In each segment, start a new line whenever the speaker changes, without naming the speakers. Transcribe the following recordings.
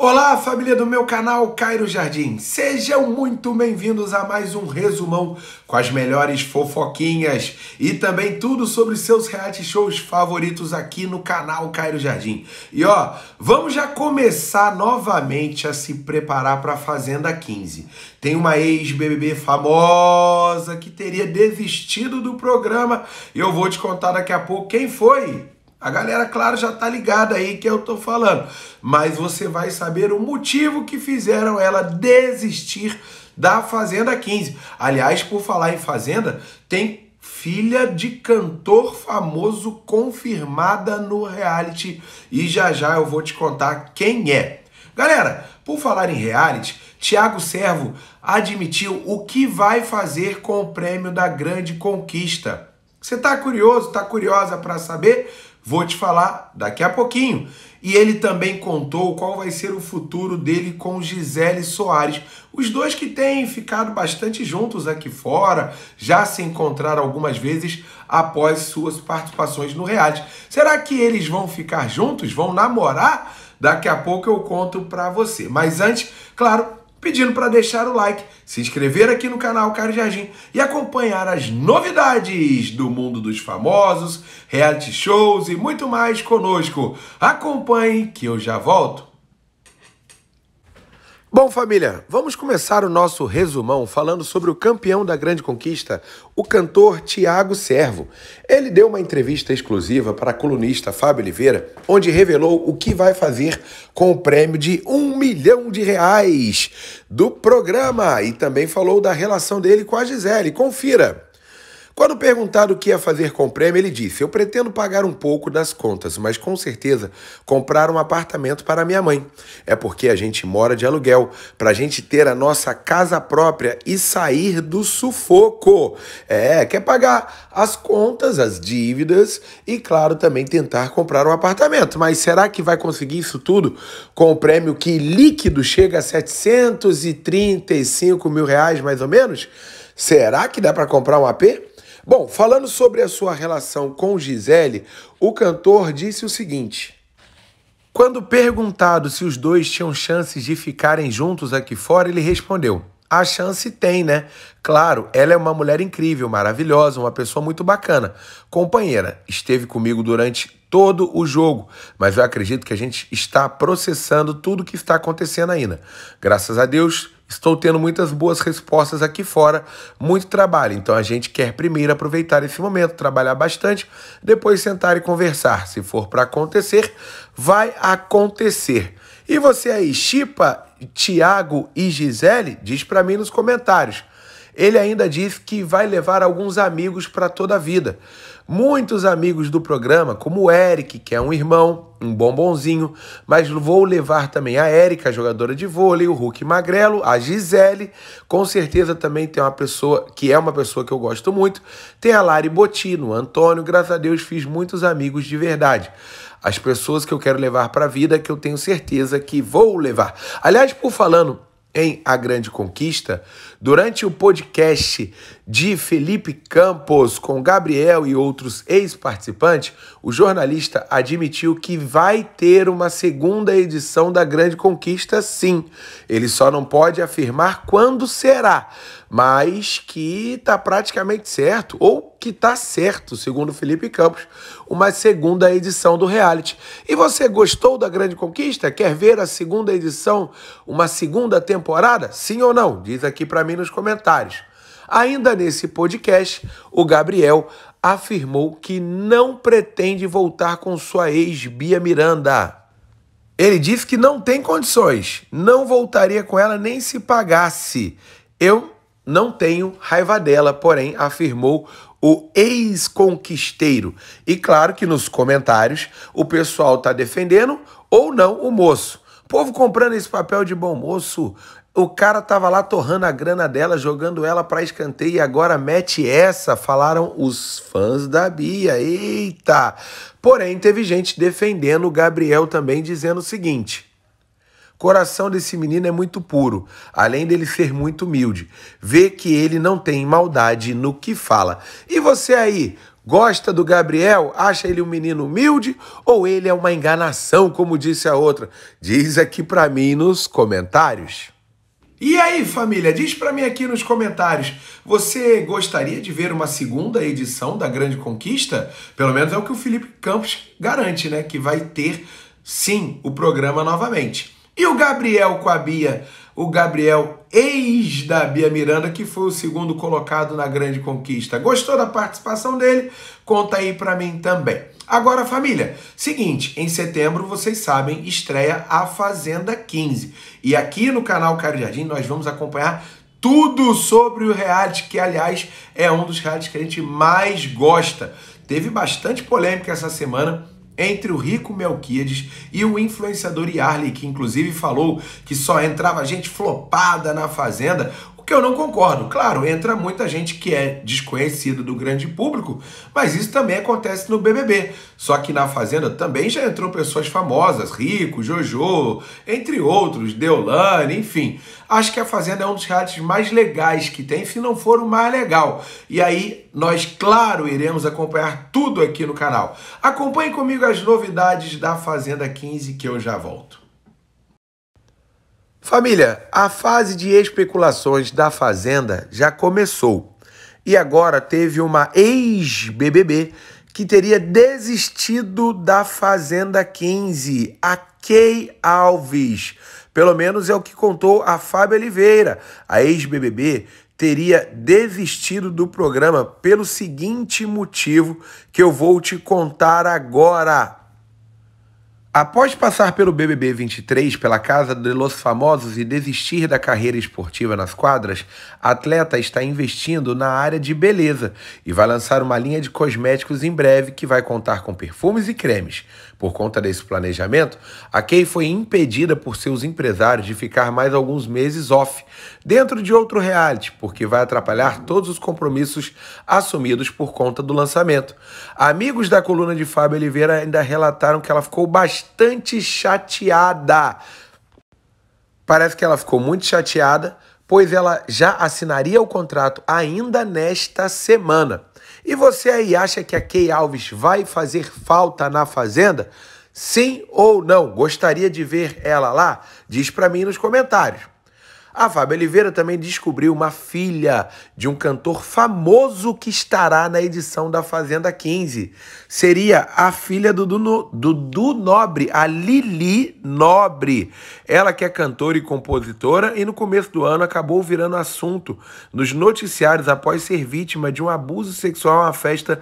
Olá, família do meu canal Cairo Jardim. Sejam muito bem-vindos a mais um resumão com as melhores fofoquinhas e também tudo sobre seus reality shows favoritos aqui no canal Cairo Jardim. E ó, vamos já começar novamente a se preparar para a Fazenda 15. Tem uma ex-BBB famosa que teria desistido do programa e eu vou te contar daqui a pouco quem foi. A galera, claro, já tá ligada aí que eu tô falando, mas você vai saber o motivo que fizeram ela desistir da Fazenda 15. Aliás, por falar em Fazenda, tem filha de cantor famoso confirmada no reality e já já eu vou te contar quem é. Galera, por falar em reality, Tiago Servo admitiu o que vai fazer com o prêmio da Grande Conquista. Você tá curioso, tá curiosa para saber? Vou te falar daqui a pouquinho. E ele também contou qual vai ser o futuro dele com Gisele Soares. Os dois que têm ficado bastante juntos aqui fora, já se encontraram algumas vezes após suas participações no reality. Será que eles vão ficar juntos? Vão namorar? Daqui a pouco eu conto para você. Mas antes, claro, pedindo para deixar o like, se inscrever aqui no canal Caro Jardim e acompanhar as novidades do mundo dos famosos, reality shows e muito mais conosco. Acompanhe que eu já volto. Bom, família, vamos começar o nosso resumão falando sobre o campeão da grande conquista, o cantor Tiago Servo. Ele deu uma entrevista exclusiva para a colunista Fábio Oliveira, onde revelou o que vai fazer com o prêmio de um milhão de reais do programa e também falou da relação dele com a Gisele. Confira! Quando perguntado o que ia fazer com o prêmio, ele disse: Eu pretendo pagar um pouco das contas, mas com certeza comprar um apartamento para minha mãe. É porque a gente mora de aluguel, para a gente ter a nossa casa própria e sair do sufoco. É, quer pagar as contas, as dívidas e, claro, também tentar comprar um apartamento. Mas será que vai conseguir isso tudo com o prêmio que líquido chega a 735 mil reais, mais ou menos? Será que dá para comprar um AP? Bom, falando sobre a sua relação com Gisele, o cantor disse o seguinte. Quando perguntado se os dois tinham chances de ficarem juntos aqui fora, ele respondeu: A chance tem, né? Claro, ela é uma mulher incrível, maravilhosa, uma pessoa muito bacana. Companheira, esteve comigo durante todo o jogo, mas eu acredito que a gente está processando tudo o que está acontecendo ainda. Graças a Deus, Estou tendo muitas boas respostas aqui fora, muito trabalho. Então a gente quer primeiro aproveitar esse momento, trabalhar bastante, depois sentar e conversar. Se for para acontecer, vai acontecer. E você aí, Chipa, Tiago e Gisele, diz para mim nos comentários. Ele ainda disse que vai levar alguns amigos para toda a vida. Muitos amigos do programa, como o Eric, que é um irmão, um bombonzinho, mas vou levar também a Érica, jogadora de vôlei, o Hulk Magrelo, a Gisele, com certeza também tem uma pessoa que é uma pessoa que eu gosto muito, tem a Lari Botino, Antônio, graças a Deus fiz muitos amigos de verdade as pessoas que eu quero levar para a vida, que eu tenho certeza que vou levar. Aliás, por falando em A Grande Conquista, durante o podcast de Felipe Campos com Gabriel e outros ex-participantes, o jornalista admitiu que vai ter uma segunda edição da Grande Conquista, sim. Ele só não pode afirmar quando será, mas que está praticamente certo, ou que está certo, segundo Felipe Campos, uma segunda edição do reality. E você gostou da Grande Conquista? Quer ver a segunda edição, uma segunda temporada? Sim ou não? Diz aqui para mim nos comentários. Ainda nesse podcast, o Gabriel afirmou que não pretende voltar com sua ex Bia Miranda. Ele disse que não tem condições, não voltaria com ela nem se pagasse. Eu não tenho raiva dela, porém afirmou o ex-conquisteiro. E claro que nos comentários o pessoal está defendendo ou não o moço. O povo comprando esse papel de bom moço. O cara tava lá torrando a grana dela, jogando ela para escanteio e agora mete essa, falaram os fãs da Bia. Eita! Porém, teve gente defendendo o Gabriel também, dizendo o seguinte: coração desse menino é muito puro, além dele ser muito humilde. Vê que ele não tem maldade no que fala. E você aí, Gosta do Gabriel? Acha ele um menino humilde ou ele é uma enganação, como disse a outra? Diz aqui para mim nos comentários. E aí, família, diz para mim aqui nos comentários, você gostaria de ver uma segunda edição da Grande Conquista? Pelo menos é o que o Felipe Campos garante, né, que vai ter sim o programa novamente. E o Gabriel com a Bia? O Gabriel, ex da Bia Miranda, que foi o segundo colocado na grande conquista. Gostou da participação dele? Conta aí para mim também. Agora, família, seguinte, em setembro, vocês sabem, estreia a Fazenda 15. E aqui no canal Caro Jardim nós vamos acompanhar tudo sobre o reality, que aliás é um dos realities que a gente mais gosta. Teve bastante polêmica essa semana entre o rico Melquíades e o influenciador Yarley, que inclusive falou que só entrava gente flopada na fazenda, que eu não concordo. Claro, entra muita gente que é desconhecida do grande público, mas isso também acontece no BBB. Só que na Fazenda também já entrou pessoas famosas, Rico, Jojo, entre outros, Deolane, enfim. Acho que a Fazenda é um dos realities mais legais que tem, se não for o mais legal. E aí nós, claro, iremos acompanhar tudo aqui no canal. Acompanhe comigo as novidades da Fazenda 15 que eu já volto. Família, a fase de especulações da Fazenda já começou. E agora teve uma ex-BBB que teria desistido da Fazenda 15, a Kay Alves. Pelo menos é o que contou a Fábio Oliveira. A ex-BBB teria desistido do programa pelo seguinte motivo que eu vou te contar agora. Após passar pelo BBB 23 pela casa de Los Famosos e desistir da carreira esportiva nas quadras, a atleta está investindo na área de beleza e vai lançar uma linha de cosméticos em breve que vai contar com perfumes e cremes. Por conta desse planejamento, a Kay foi impedida por seus empresários de ficar mais alguns meses off, dentro de outro reality, porque vai atrapalhar todos os compromissos assumidos por conta do lançamento. Amigos da coluna de Fábio Oliveira ainda relataram que ela ficou bastante chateada. Parece que ela ficou muito chateada, pois ela já assinaria o contrato ainda nesta semana. E você aí acha que a Key Alves vai fazer falta na Fazenda? Sim ou não? Gostaria de ver ela lá? Diz para mim nos comentários. A ah, Fábio Oliveira também descobriu uma filha de um cantor famoso que estará na edição da Fazenda 15. Seria a filha do Dudu Nobre, a Lili Nobre. Ela que é cantora e compositora e no começo do ano acabou virando assunto nos noticiários após ser vítima de um abuso sexual a uma festa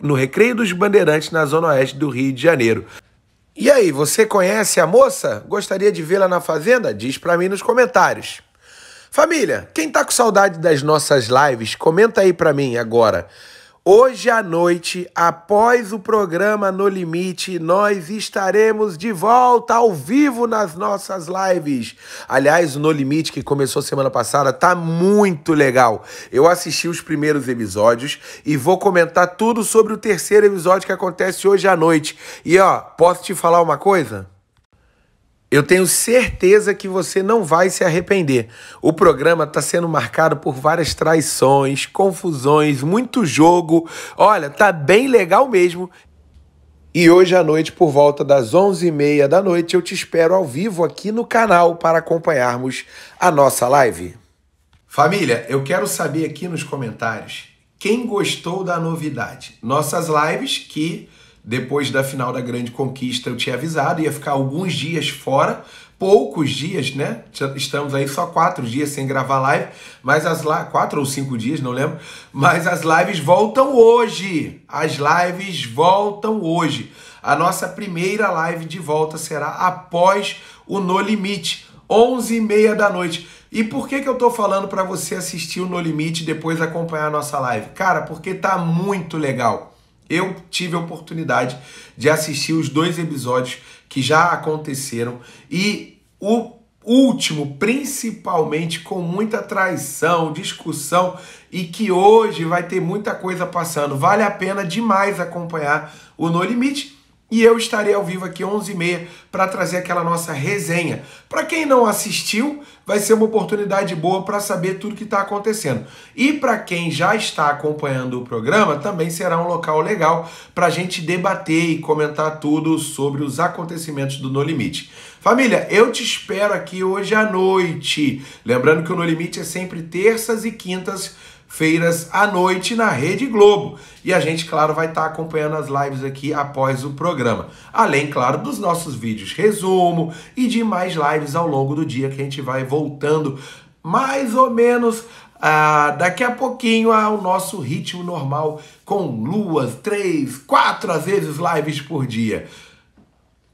no Recreio dos Bandeirantes, na Zona Oeste do Rio de Janeiro. E aí, você conhece a moça? Gostaria de vê-la na fazenda? Diz para mim nos comentários. Família, quem tá com saudade das nossas lives, comenta aí para mim agora. Hoje à noite, após o programa No Limite, nós estaremos de volta ao vivo nas nossas lives. Aliás, o No Limite que começou semana passada tá muito legal. Eu assisti os primeiros episódios e vou comentar tudo sobre o terceiro episódio que acontece hoje à noite. E ó, posso te falar uma coisa? Eu tenho certeza que você não vai se arrepender. O programa está sendo marcado por várias traições, confusões, muito jogo. Olha, tá bem legal mesmo. E hoje à noite, por volta das 11h30 da noite, eu te espero ao vivo aqui no canal para acompanharmos a nossa live. Família, eu quero saber aqui nos comentários quem gostou da novidade. Nossas lives que depois da final da Grande Conquista, eu tinha avisado, ia ficar alguns dias fora, poucos dias, né? Estamos aí só quatro dias sem gravar live, mas as lá quatro ou cinco dias, não lembro, mas as lives voltam hoje. As lives voltam hoje. A nossa primeira live de volta será após o No Limite, 11 e meia da noite. E por que, que eu tô falando para você assistir o No Limite e depois acompanhar a nossa live? Cara, porque tá muito legal. Eu tive a oportunidade de assistir os dois episódios que já aconteceram e o último, principalmente com muita traição, discussão e que hoje vai ter muita coisa passando. Vale a pena demais acompanhar o No Limite. E eu estarei ao vivo aqui 11h30 para trazer aquela nossa resenha. Para quem não assistiu, vai ser uma oportunidade boa para saber tudo que está acontecendo. E para quem já está acompanhando o programa, também será um local legal para a gente debater e comentar tudo sobre os acontecimentos do No Limite. Família, eu te espero aqui hoje à noite. Lembrando que o No Limite é sempre terças e quintas feiras à noite na Rede Globo. E a gente, claro, vai estar tá acompanhando as lives aqui após o programa. Além, claro, dos nossos vídeos resumo e de mais lives ao longo do dia que a gente vai voltando mais ou menos ah, daqui a pouquinho ao nosso ritmo normal com luas, três, quatro às vezes lives por dia.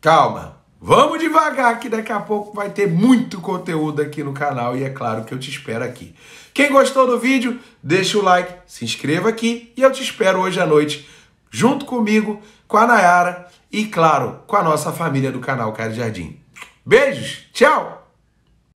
Calma, Vamos devagar que daqui a pouco vai ter muito conteúdo aqui no canal e é claro que eu te espero aqui. Quem gostou do vídeo, deixa o like, se inscreva aqui e eu te espero hoje à noite junto comigo, com a Nayara e claro, com a nossa família do canal Cara Jardim. Beijos, tchau!